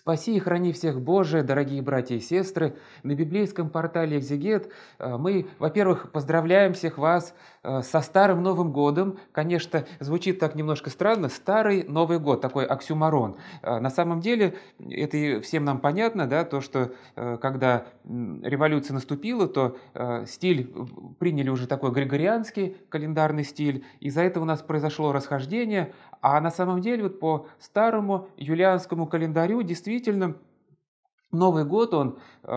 Спаси и храни всех Боже, дорогие братья и сестры. На библейском портале «Экзегет» э, мы, во-первых, поздравляем всех вас э, со Старым Новым Годом. Конечно, звучит так немножко странно. Старый Новый Год, такой оксюмарон. Э, на самом деле, это всем нам понятно, да, то, что когда революция наступила, то стиль приняли уже такой григорианский календарный стиль. Из-за этого у нас произошло расхождение. А на самом деле, вот по старому юлианскому календарю действительно действительно, Новый год, он 1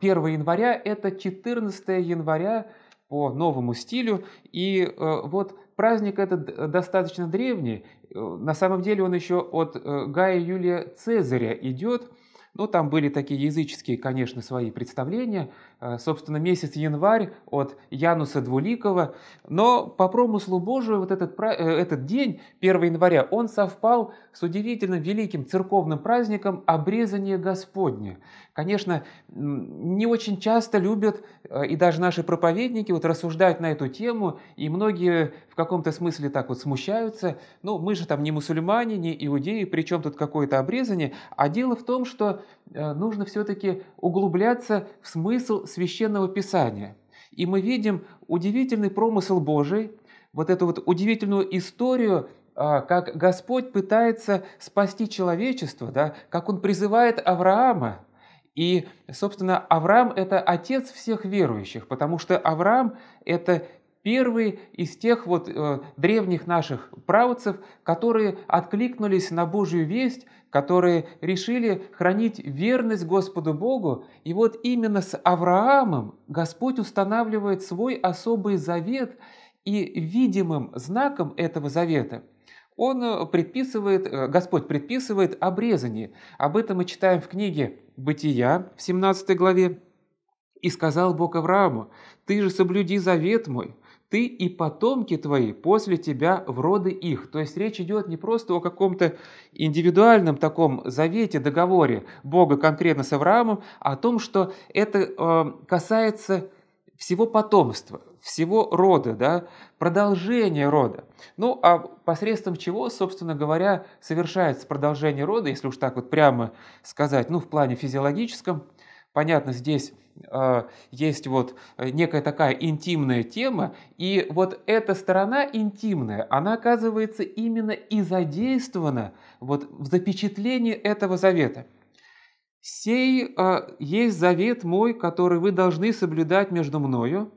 э, января, это 14 января по новому стилю. И э, вот праздник этот достаточно древний. Э, на самом деле он еще от Гая Юлия Цезаря идет. Ну, там были такие языческие, конечно, свои представления – Э, собственно, месяц январь от Януса Двуликова, но по промыслу Божию вот этот, э, этот день, 1 января, он совпал с удивительным великим церковным праздником обрезания Господня. Конечно, не очень часто любят э, и даже наши проповедники вот рассуждать на эту тему, и многие в каком-то смысле так вот смущаются, ну, мы же там не мусульмане, не иудеи, причем тут какое-то обрезание, а дело в том, что нужно все-таки углубляться в смысл Священного Писания. И мы видим удивительный промысел Божий, вот эту вот удивительную историю, а, как Господь пытается спасти человечество, да, как Он призывает Авраама. И, собственно, Авраам – это отец всех верующих, потому что Авраам – это первый из тех вот э, древних наших правоцев, которые откликнулись на Божью весть которые решили хранить верность Господу Богу, и вот именно с Авраамом Господь устанавливает свой особый завет, и видимым знаком этого завета он э, предписывает, э, Господь предписывает обрезание. Об этом мы читаем в книге «Бытия» в 17 главе. «И сказал Бог Аврааму, «Ты же соблюди завет мой, ты и потомки твои после тебя в роды их. То есть речь идет не просто о каком-то индивидуальном таком завете, договоре Бога конкретно с Авраамом, а о том, что это э, касается всего потомства, всего рода, да, продолжения рода. Ну, а посредством чего, собственно говоря, совершается продолжение рода, если уж так вот прямо сказать, ну, в плане физиологическом – Понятно, здесь э, есть вот э, некая такая интимная тема, и вот эта сторона интимная, она оказывается именно и задействована вот в запечатлении этого завета. «Сей э, есть завет мой, который вы должны соблюдать между мною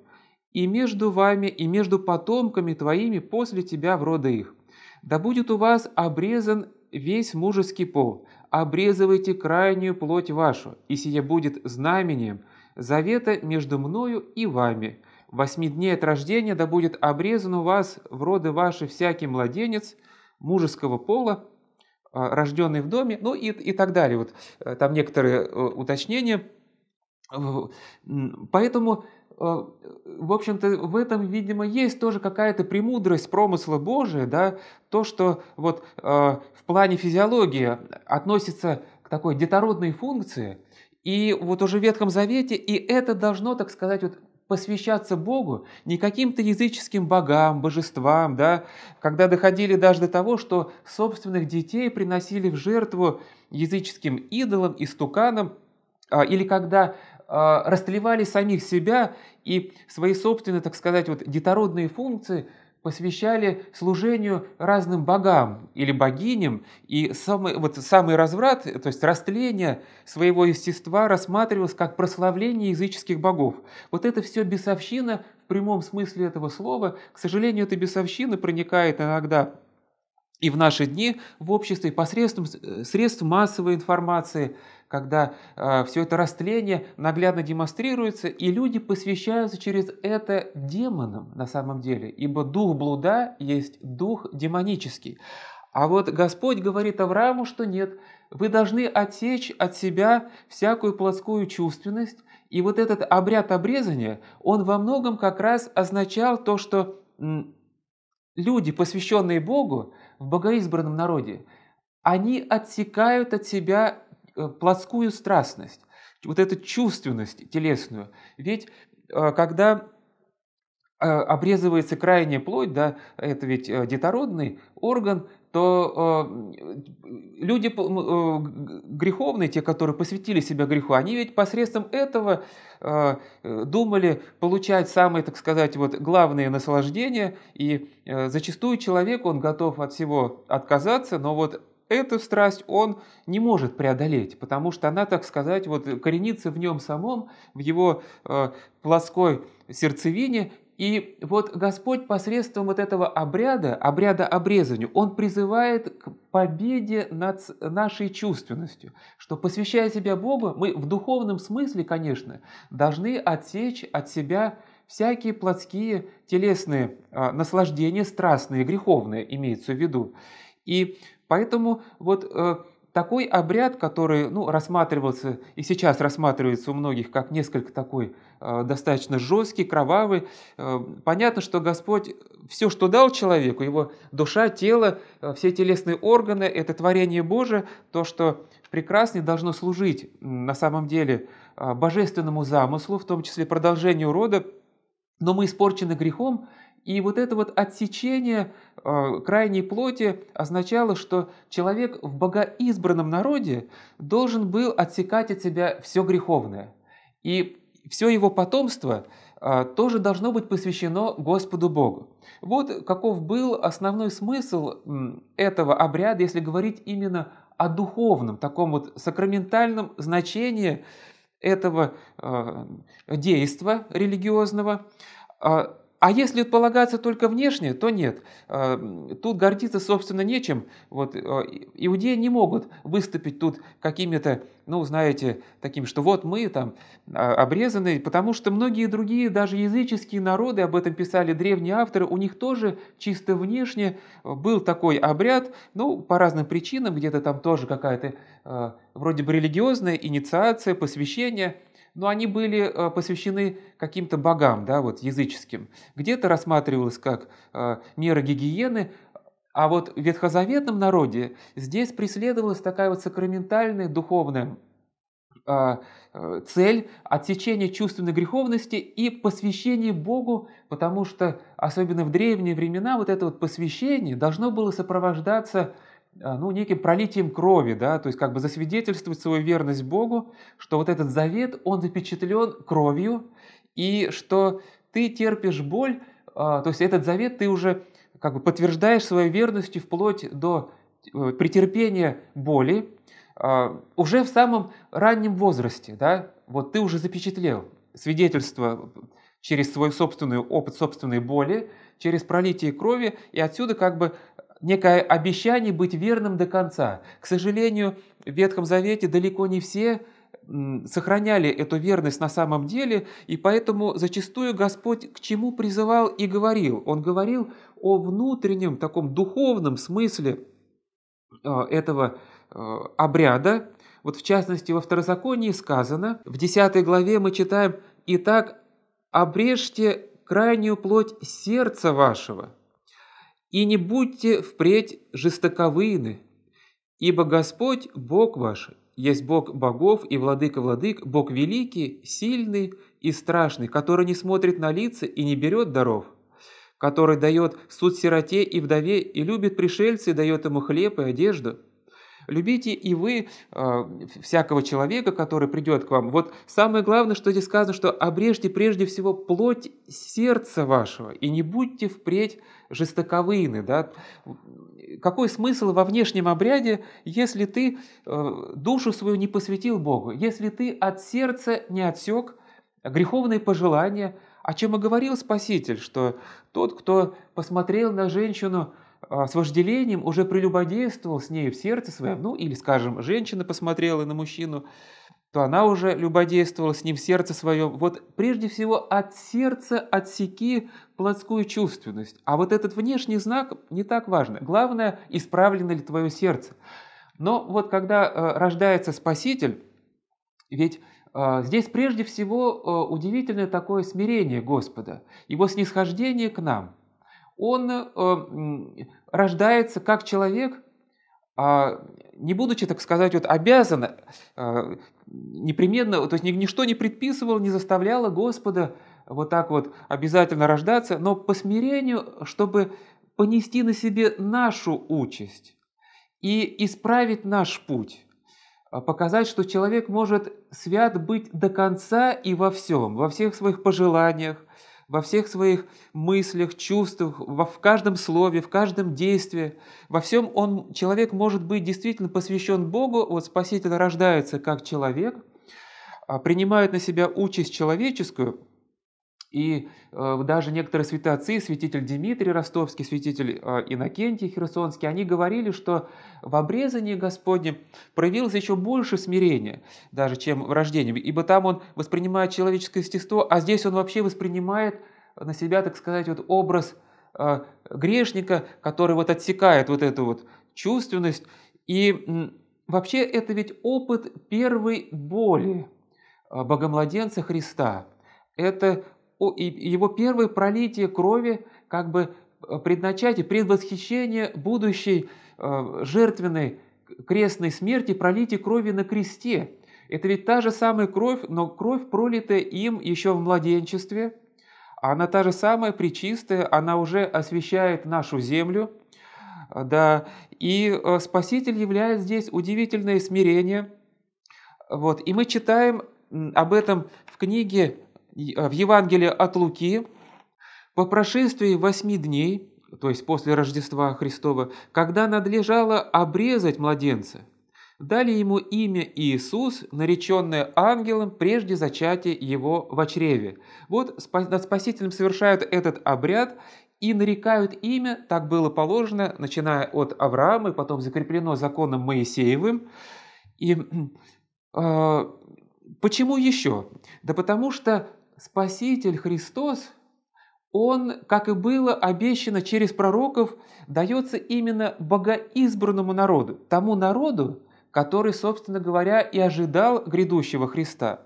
и между вами, и между потомками твоими после тебя в рода их. Да будет у вас обрезан весь мужеский пол, обрезывайте крайнюю плоть вашу, и сие будет знамением завета между мною и вами. Восьми дней от рождения да будет обрезан у вас в роды ваши всякий младенец мужеского пола, э, рожденный в доме, ну и, и так далее. Вот э, там некоторые э, уточнения – Поэтому, э, в общем-то, в этом, видимо, есть тоже какая-то премудрость промысла Божия, да, то, что вот э, в плане физиологии относится к такой детородной функции, и вот уже в Ветхом Завете, и это должно, так сказать, вот посвящаться Богу не каким-то языческим богам, божествам, да, когда доходили даже до того, что собственных детей приносили в жертву языческим идолам и стуканам, а, или когда а, растлевали самих себя и свои собственные, так сказать, вот детородные функции посвящали служению разным богам или богиням, и самый, вот самый разврат, то есть растление своего естества рассматривалось как прославление языческих богов. Вот это все бесовщина в прямом смысле этого слова. К сожалению, эта бесовщина проникает иногда и в наши дни в обществе посредством э, средств массовой информации – когда э, а, все это растление наглядно демонстрируется, и люди посвящаются через это демонам на самом деле, ибо дух блуда есть дух демонический. А вот Господь говорит Аврааму, что нет, вы должны отсечь от себя всякую плоскую чувственность, и вот этот обряд обрезания, он во многом как раз означал то, что люди, посвященные Богу в богоизбранном народе, они отсекают от себя Э, плотскую страстность, вот эту чувственность телесную. Ведь э, когда э, обрезывается крайняя плоть, да, это ведь детородный орган, то люди греховные, те, которые посвятили себя греху, они ведь посредством этого думали получать самые, так сказать, вот главные наслаждения, и зачастую человек, он готов от всего отказаться, но вот Эту страсть он не может преодолеть, потому что она, так сказать, вот коренится в нем самом, в его э, плоской сердцевине. И вот Господь посредством вот этого обряда, обряда обрезанию, Он призывает к победе над нашей чувственностью, что посвящая себя Богу, мы в духовном смысле, конечно, должны отсечь от себя всякие плотские телесные э, наслаждения, страстные, греховные, имеется в виду. И Поэтому вот э, такой обряд, который ну, рассматривался и сейчас рассматривается у многих как несколько такой э, достаточно жесткий, кровавый, э, понятно, что Господь все, что дал человеку, его душа, тело, э, все телесные органы, это творение Божие, то, что прекраснее должно служить на самом деле э, божественному замыслу, в том числе продолжению рода, но мы испорчены грехом, и вот это вот отсечение э, крайней плоти означало, что человек в богоизбранном народе должен был отсекать от себя все греховное. И все его потомство э, тоже должно быть посвящено Господу Богу. Вот каков был основной смысл этого обряда, если говорить именно о духовном, таком вот сакраментальном значении этого э, действа религиозного а – а если полагаться только внешне, то нет. А, тут гордиться, собственно, нечем. Вот, э, иудеи не могут выступить тут какими-то, ну, знаете, таким, что вот мы там а, обрезаны, потому что многие другие, даже языческие народы, об этом писали древние авторы, у них тоже чисто внешне э, был такой обряд, ну, по разным причинам, где-то там тоже какая-то э, вроде бы религиозная инициация, посвящение – но они были э, посвящены каким-то богам, да, вот языческим. Где-то рассматривалось как э, мера гигиены, а вот в ветхозаветном народе здесь преследовалась такая вот сакраментальная духовная э, цель отсечения чувственной греховности и посвящение Богу, потому что особенно в древние времена вот это вот посвящение должно было сопровождаться а, ну, неким пролитием крови, да, то есть как бы засвидетельствовать свою верность Богу, что вот этот завет, он запечатлен кровью, и что ты терпишь боль, а, то есть этот завет ты уже как бы подтверждаешь свою верностью вплоть до э, претерпения боли, а, уже в самом раннем возрасте, да, вот ты уже запечатлел свидетельство через свой собственный опыт собственной боли, через пролитие крови, и отсюда как бы некое обещание быть верным до конца. К сожалению, в Ветхом Завете далеко не все сохраняли эту верность на самом деле, и поэтому зачастую Господь к чему призывал и говорил. Он говорил о внутреннем, таком духовном смысле э, этого э, обряда. Вот в частности, во Второзаконии сказано, в 10 главе мы читаем «Итак, обрежьте крайнюю плоть сердца вашего» и не будьте впредь жестоковыны, ибо Господь Бог ваш, есть Бог богов и владыка владык, Бог великий, сильный и страшный, который не смотрит на лица и не берет даров, который дает суд сироте и вдове и любит пришельца и дает ему хлеб и одежду». Любите и вы э, всякого человека, который придет к вам. Вот самое главное, что здесь сказано, что обрежьте прежде всего плоть сердца вашего и не будьте впредь жестоковыны. Да? Какой смысл во внешнем обряде, если ты э, душу свою не посвятил Богу, если ты от сердца не отсек греховные пожелания, о чем и говорил Спаситель, что тот, кто посмотрел на женщину – а, с вожделением уже прелюбодействовал с ней в сердце своем, хм. ну или, скажем, женщина посмотрела на мужчину, то она уже любодействовала с ним в сердце своем. Вот прежде всего от сердца отсеки плотскую чувственность. А вот этот внешний знак не так важно. Главное, исправлено ли твое сердце. Но вот когда э, рождается Спаситель, ведь э, здесь прежде всего э, удивительное такое смирение Господа, Его снисхождение к нам – он э, рождается как человек, э, не будучи, так сказать, вот обязан, э, непременно, то есть ничто не предписывало, не заставляло Господа вот так вот обязательно рождаться, но по смирению, чтобы понести на себе нашу участь и исправить наш путь а, показать, что человек может свят быть до конца и во всем, во всех своих пожеланиях, во всех своих мыслях, чувствах, во, в каждом слове, в каждом действии. Во всем он, человек может быть действительно посвящен Богу. Вот Спаситель рождается как человек, а, принимает на себя участь человеческую – и э, даже некоторые святоотцы, святитель Дмитрий Ростовский, святитель э, Иннокентий Херсонский, они говорили, что в обрезании Господнем проявилось еще больше смирения, даже чем в рождении, ибо там он воспринимает человеческое естество, а здесь он вообще воспринимает на себя, так сказать, вот образ э, грешника, который вот отсекает вот эту вот чувственность. И вообще это ведь опыт первой боли э, богомладенца Христа. Это его первое пролитие крови как бы э, предначатие, предвосхищение будущей э, жертвенной крестной смерти, пролитие крови на кресте. Это ведь та же самая кровь, но кровь, пролитая им еще в младенчестве, она та же самая, причистая, она уже освещает нашу землю. Да. И э, Спаситель являет здесь удивительное смирение. Вот. И мы читаем об этом в книге а, в Евангелии от Луки, по прошествии восьми дней, то есть после Рождества Христова, когда надлежало обрезать младенца, дали ему имя Иисус, нареченное ангелом прежде зачатия его в чреве. Вот над Спасителем совершают этот обряд и нарекают имя, так было положено, начиная от Авраама, и потом закреплено законом Моисеевым. И э, почему еще? Да потому что Спаситель Христос, он, как и было обещано через пророков, дается именно богоизбранному народу, тому народу, который, собственно говоря, и ожидал грядущего Христа,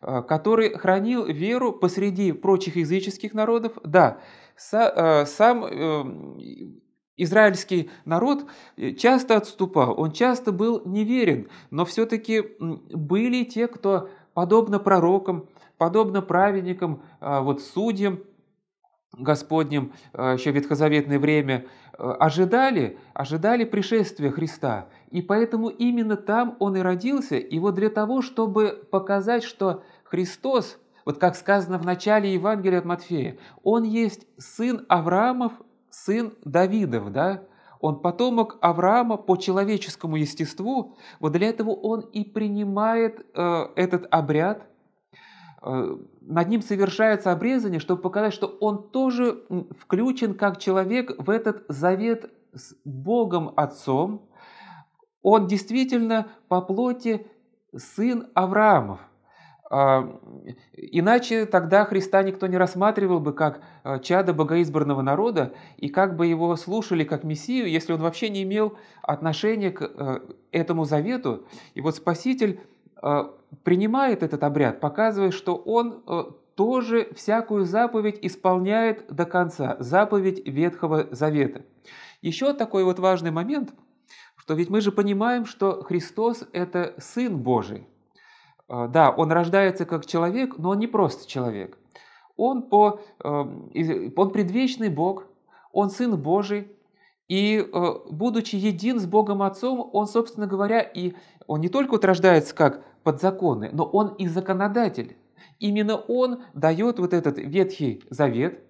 э, который хранил веру посреди прочих языческих народов. Да, э, сам э, израильский народ часто отступал, он часто был неверен, но все-таки были те, кто, подобно пророкам, подобно праведникам, а, вот судьям Господним а, еще ветхозаветное время, а, ожидали, ожидали пришествия Христа. И поэтому именно там Он и родился. И вот для того, чтобы показать, что Христос, вот как сказано в начале Евангелия от Матфея, Он есть сын Авраамов, сын Давидов, да? Он потомок Авраама по человеческому естеству. Вот для этого он и принимает э, этот обряд – Э, над ним совершается обрезание, чтобы показать, что он тоже включен как человек в этот завет с Богом Отцом. Он действительно по плоти сын Авраамов. А, иначе тогда Христа никто не рассматривал бы как э, чада богоизбранного народа, и как бы его слушали как Мессию, если он вообще не имел отношения к э, этому завету. И вот Спаситель Э, принимает этот обряд, показывая, что он э, тоже всякую заповедь исполняет до конца, заповедь Ветхого Завета. Еще такой вот важный момент, что ведь мы же понимаем, что Христос – это Сын Божий. Э, да, Он рождается как человек, но Он не просто человек. Он, по, он предвечный Бог, Он Сын Божий, и э, будучи един с Богом Отцом, он, собственно говоря, и он не только утверждается как подзаконный, но он и законодатель. Именно он дает вот этот Ветхий Завет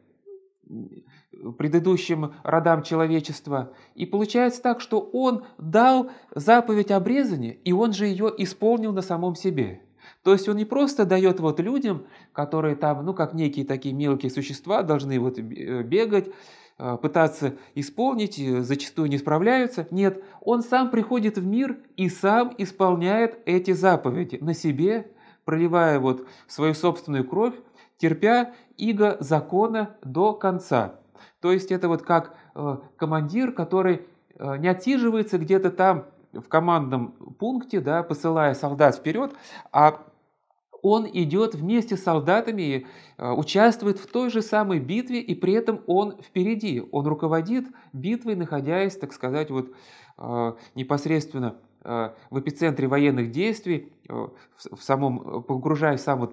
предыдущим родам человечества. И получается так, что он дал заповедь обрезания, и он же ее исполнил на самом себе. То есть он не просто дает вот людям, которые там, ну, как некие такие мелкие существа, должны вот э, бегать, а, пытаться исполнить, зачастую не справляются. Нет, он сам приходит в мир и сам исполняет эти заповеди на себе, проливая вот свою собственную кровь, терпя иго закона до конца. То есть это вот как э, командир, который э, не отсиживается где-то там в командном пункте, да, посылая солдат вперед, а он идет вместе с солдатами, э, участвует в той же самой битве, и при этом он впереди. Он руководит битвой, находясь, так сказать, вот э, непосредственно э, в эпицентре военных действий, в самом, погружаясь в самое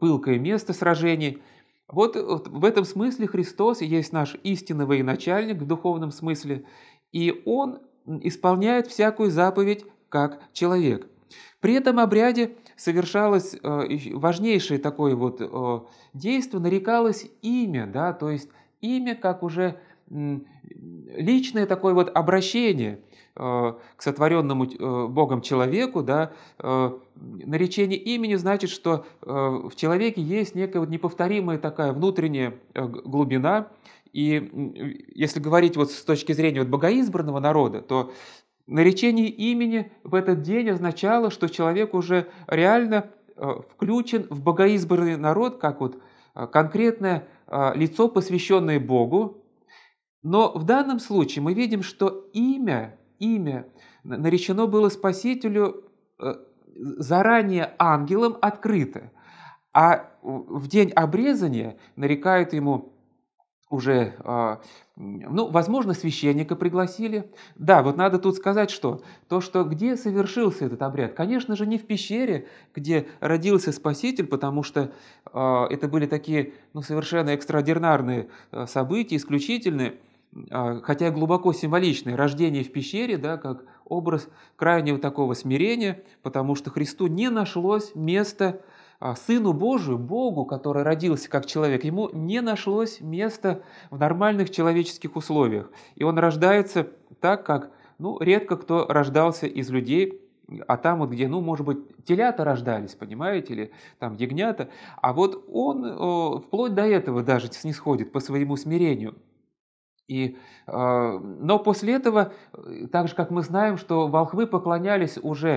пылкое место сражений. Вот в этом смысле Христос есть наш истинный военачальник в духовном смысле, и Он исполняет всякую заповедь как человек – при этом обряде совершалось э, важнейшее такое вот э, действие, нарекалось имя, да, то есть имя как уже личное такое вот обращение э, к сотворенному Богом человеку, да, наречение имени значит, что в человеке есть некая вот неповторимая такая внутренняя глубина, и если говорить вот с точки зрения вот богоизбранного народа, то Наречение имени в этот день означало, что человек уже реально э, включен в богоизбранный народ, как вот э, конкретное э, лицо, посвященное Богу. Но в данном случае мы видим, что имя, имя наречено было Спасителю заранее ангелом открыто, а в день обрезания нарекают ему уже, а, ну, возможно, священника пригласили. Да, вот надо тут сказать, что то, что где совершился этот обряд, конечно же, не в пещере, где родился Спаситель, потому что а, это были такие, ну, совершенно экстраординарные а, события, исключительные, хотя глубоко символичные. Рождение в пещере, да, как образ крайнего такого смирения, потому что Христу не нашлось места а Сыну Божию, Богу, который родился как человек, ему не нашлось места в нормальных человеческих условиях. И он рождается так, как ну, редко кто рождался из людей, а там вот где, ну, может быть, телята рождались, понимаете, или там ягнята, а вот он о, э, вплоть до этого даже снисходит по своему смирению. И, э, но после этого, э, так же как мы знаем, что волхвы поклонялись уже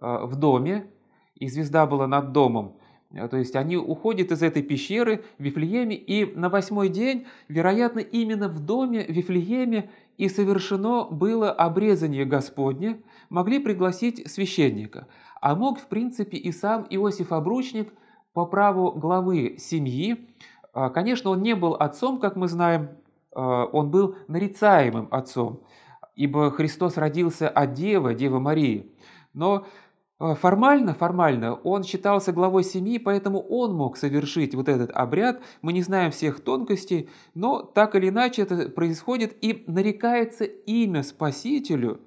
э, в доме, и звезда была над домом, Э, то есть они уходят из этой пещеры в Вифлееме, и на восьмой день, вероятно, именно в доме в Вифлееме и совершено было обрезание Господне, могли пригласить священника. А мог, в принципе, и сам Иосиф Обручник по праву главы семьи. А, конечно, он не был отцом, как мы знаем, а, он был нарицаемым отцом, ибо Христос родился от Девы, Девы Марии. Но Э, формально, формально, он считался главой семьи, поэтому он мог совершить вот этот обряд. Мы не знаем всех тонкостей, но так или иначе это происходит и нарекается имя Спасителю.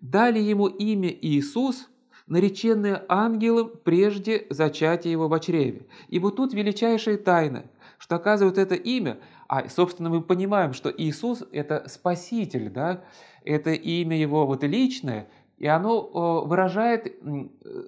Дали ему имя Иисус, нареченное ангелом прежде зачатия его в чреве. И вот тут величайшая тайна, что оказывает это имя, а, собственно, мы понимаем, что Иисус – это Спаситель, да? это имя его вот личное – и оно э, выражает э, э,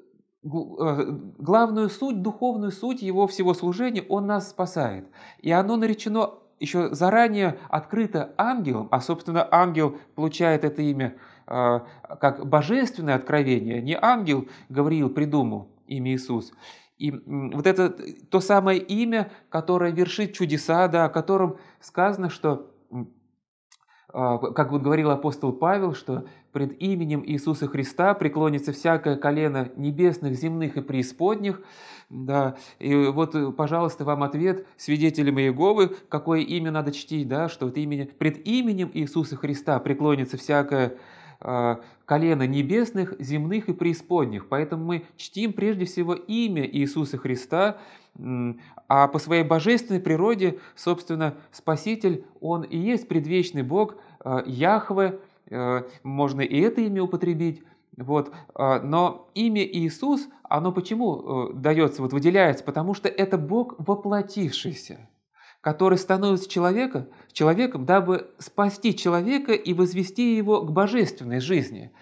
главную суть, духовную суть его всего служения, он нас спасает. И оно наречено еще заранее открыто ангелом, а, собственно, ангел получает это имя как божественное откровение, не ангел Гавриил придумал имя Иисус. И вот это то самое имя, которое вершит чудеса, да, о котором сказано, что, как вот говорил апостол Павел, что пред именем Иисуса Христа преклонится всякое колено небесных, земных и преисподних. Да. И вот, э, пожалуйста, вам ответ свидетелям Иеговы, какое имя надо чтить, да, что вот имя, пред именем Иисуса Христа преклонится всякое э, колено небесных, земных и преисподних. Поэтому мы чтим прежде всего имя Иисуса Христа, а по своей божественной природе, собственно, Спаситель, Он и есть предвечный Бог, а, Яхве, Э, можно и это имя употребить. Вот. Э, но имя Иисус, оно почему э, дается, вот выделяется? Потому что это Бог воплотившийся, который становится человека, человеком, дабы спасти человека и возвести его к божественной жизни.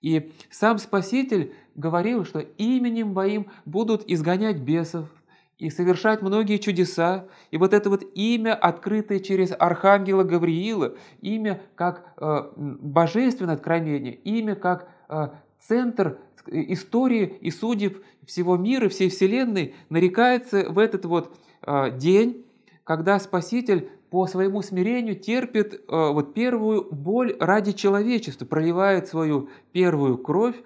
И сам Спаситель говорил, что именем моим будут изгонять бесов, и совершать многие чудеса. И вот это вот имя, открытое через Архангела Гавриила, имя как э, божественное откровение, имя как э, центр истории и судеб всего мира, всей Вселенной, нарекается в этот вот э, день, когда Спаситель по своему смирению терпит э, вот первую боль ради человечества, проливает свою первую кровь,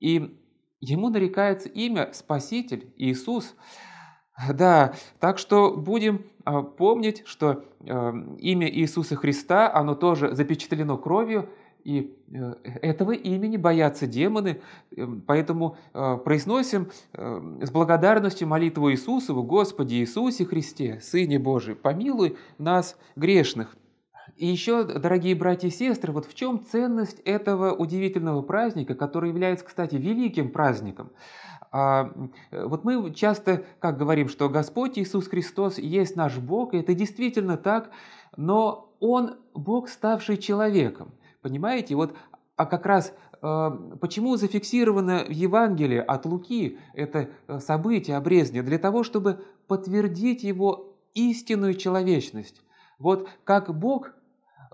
и ему нарекается имя Спаситель Иисус – Да, так что будем а, помнить, что э, имя Иисуса Христа, оно тоже запечатлено кровью, и э, этого имени боятся демоны, эм, поэтому э, произносим эм, с благодарностью молитву Иисусову, Господи Иисусе Христе, Сыне Божий, помилуй нас грешных. И еще, дорогие братья и сестры, вот в чем ценность этого удивительного праздника, который является, кстати, великим праздником. А, э, вот мы часто как говорим, что Господь Иисус Христос есть наш Бог, и это действительно так, но Он Бог, ставший человеком. Понимаете, вот а как раз э, почему зафиксировано в Евангелии от Луки это э, событие обрезания? Для того, чтобы подтвердить его истинную человечность. Вот как Бог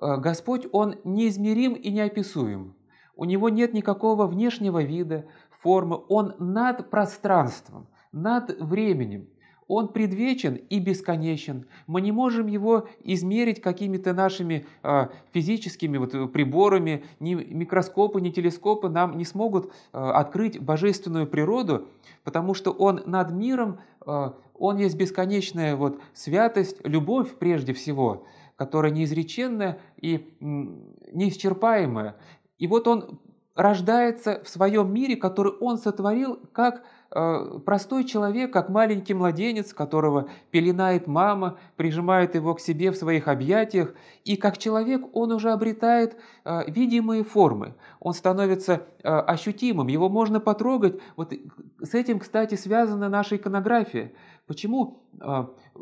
Э, Господь, Он неизмерим и неописуем. У Него нет никакого внешнего вида, формы. Он над пространством, над временем. Он предвечен и бесконечен. Мы не можем его измерить какими-то нашими э, физическими вот, приборами. Ни микроскопы, ни телескопы нам не смогут э, открыть божественную природу, потому что он над миром, э, он есть бесконечная вот, святость, любовь прежде всего – которое неизреченное и неисчерпаемое. И вот он рождается в своем мире, который он сотворил как э, простой человек, как маленький младенец, которого пеленает мама, прижимает его к себе в своих объятиях, и как человек он уже обретает э, видимые формы, он становится э, ощутимым, его можно потрогать. Вот с этим, кстати, связана наша иконография. Почему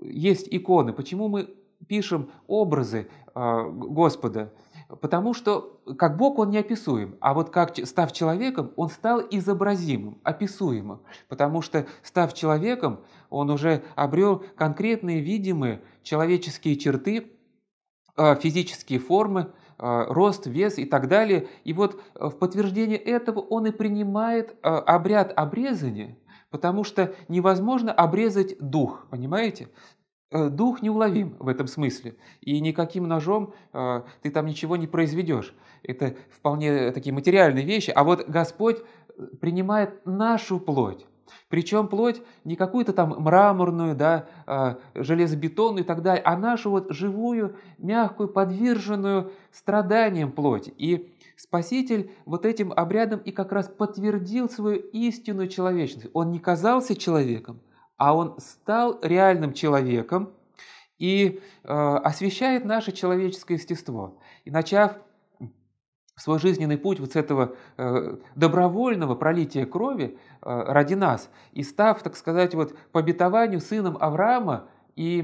есть иконы, почему мы пишем образы а, Господа, потому что как Бог он неописуем, а вот как, став человеком, он стал изобразимым, описуемым, потому что, став человеком, он уже обрел конкретные видимые человеческие черты, а, физические формы, а, рост, вес и так далее. И вот в подтверждение этого он и принимает обряд обрезания, потому что невозможно обрезать дух, понимаете? Э, дух неуловим в этом смысле, и никаким ножом э, ты там ничего не произведешь. Это вполне такие материальные вещи. А вот Господь э, принимает нашу плоть. Причем плоть не какую-то там мраморную, да, железобетонную и так далее, а нашу вот живую, мягкую, подверженную страданиям плоть. И Спаситель вот этим обрядом и как раз подтвердил свою истинную человечность. Он не казался человеком, а он стал реальным человеком и э, освещает наше человеческое естество. И начав свой жизненный путь вот с этого э, добровольного пролития крови э, ради нас и став, так сказать, вот по обетованию сыном Авраама и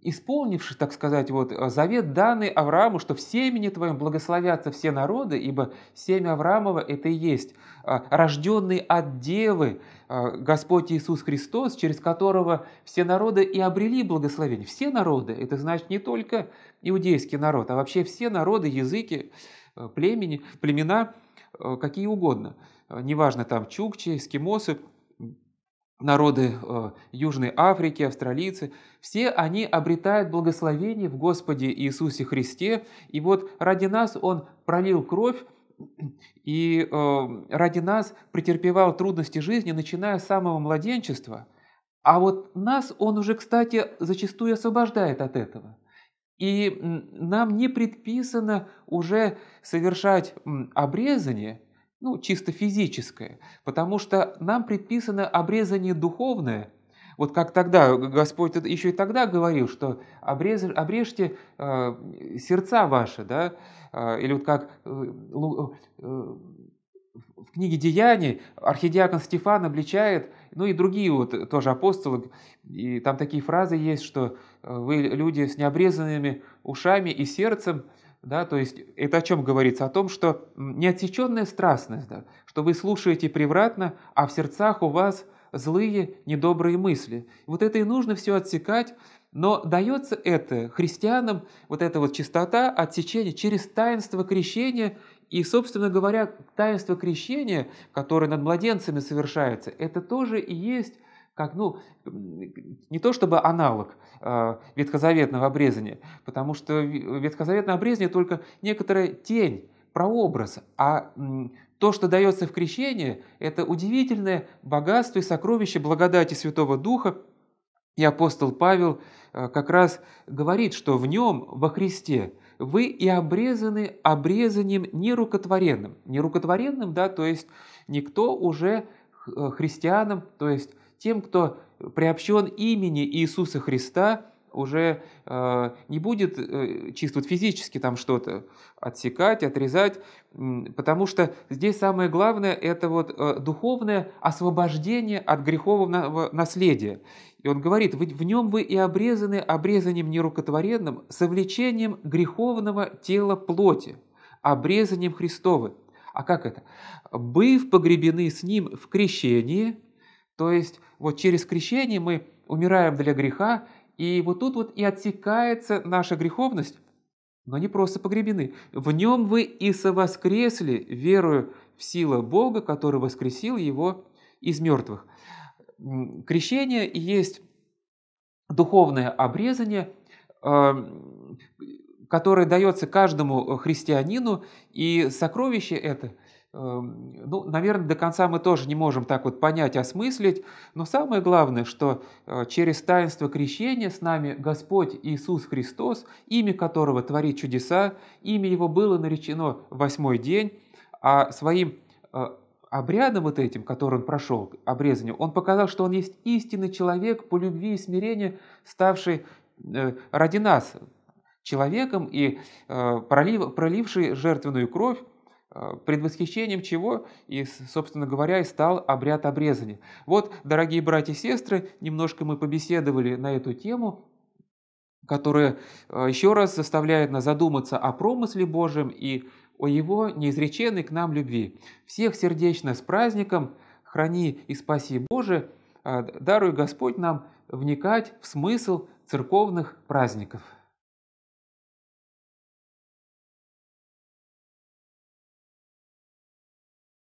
исполнивший, так сказать, вот э, завет данный Аврааму, что в семени твоем благословятся все народы, ибо семя Авраамова это и есть э, рожденный от девы, а, Господь Иисус Христос, через которого все народы и обрели благословение. Все народы, это значит не только иудейский народ, а вообще все народы, языки, а, племени, племена, а, какие угодно. Неважно, там чукчи, эскимосы, народы Южной Африки, австралийцы, все они обретают благословение в Господе Иисусе Христе, и вот ради нас Он пролил кровь, и эм, ради нас претерпевал трудности жизни, начиная с самого младенчества. А вот нас он уже, кстати, зачастую освобождает от этого. И нам не предписано уже совершать обрезание, ну, чисто физическое, потому что нам предписано обрезание духовное – вот как тогда э, Господь еще и тогда говорил, что обрез, обрежьте э, сердца ваши, да, э, или вот как э, э, э, в книге Деяний архидиакон Стефан обличает, ну и другие вот э, тоже апостолы, и там такие фразы есть, что вы люди с необрезанными ушами и сердцем, да, то есть это о чем говорится? О том, что неотсеченная страстность, да, что вы слушаете превратно, а в сердцах у вас злые, недобрые мысли. Вот это и нужно все отсекать, но дается это христианам, вот эта вот чистота отсечения через таинство крещения и, собственно говоря, таинство крещения, которое над младенцами совершается, это тоже и есть как, ну, не то чтобы аналог э, ветхозаветного обрезания, потому что ветхозаветное обрезание только некоторая тень, прообраз, а то, что дается в крещении, это удивительное богатство и сокровище благодати Святого Духа. И апостол Павел э, как раз говорит, что в нем, во Христе, вы и обрезаны обрезанием нерукотворенным. Нерукотворенным, да, то есть никто уже э, христианам, то есть тем, кто приобщен имени Иисуса Христа, уже э, не будет э, чисто вот физически там что-то отсекать, отрезать, потому что здесь самое главное – это вот э, духовное освобождение от греховного наследия. И он говорит, вы в нем вы и обрезаны обрезанием нерукотворенным, совлечением греховного тела плоти, обрезанием Христовым. А как это? «Быв погребены с ним в крещении», то есть вот через крещение мы умираем для греха и вот тут вот и отсекается наша греховность, но не просто погребены. В нем вы и совоскресли, верую в силу Бога, который воскресил его из мертвых. Крещение есть духовное обрезание, эм, которое дается каждому христианину, и сокровище это – Эм, ну, наверное, до конца мы тоже не можем так вот понять, осмыслить, но самое главное, что э, через таинство крещения с нами Господь Иисус Христос, имя которого творит чудеса, имя Его было наречено восьмой день, а своим э, обрядом вот этим, который он прошел, обрезанию, он показал, что он есть истинный человек по любви и смирению, ставший э, ради нас человеком и пролив, проливший жертвенную кровь, а, предвосхищением чего и, собственно говоря, и стал обряд обрезания. Вот, дорогие братья и сестры, немножко мы побеседовали на эту тему, которая а, еще раз заставляет нас задуматься о промысле Божьем и о его неизреченной к нам любви. Всех сердечно с праздником, храни и спаси Боже, а, даруй Господь нам вникать в смысл церковных праздников.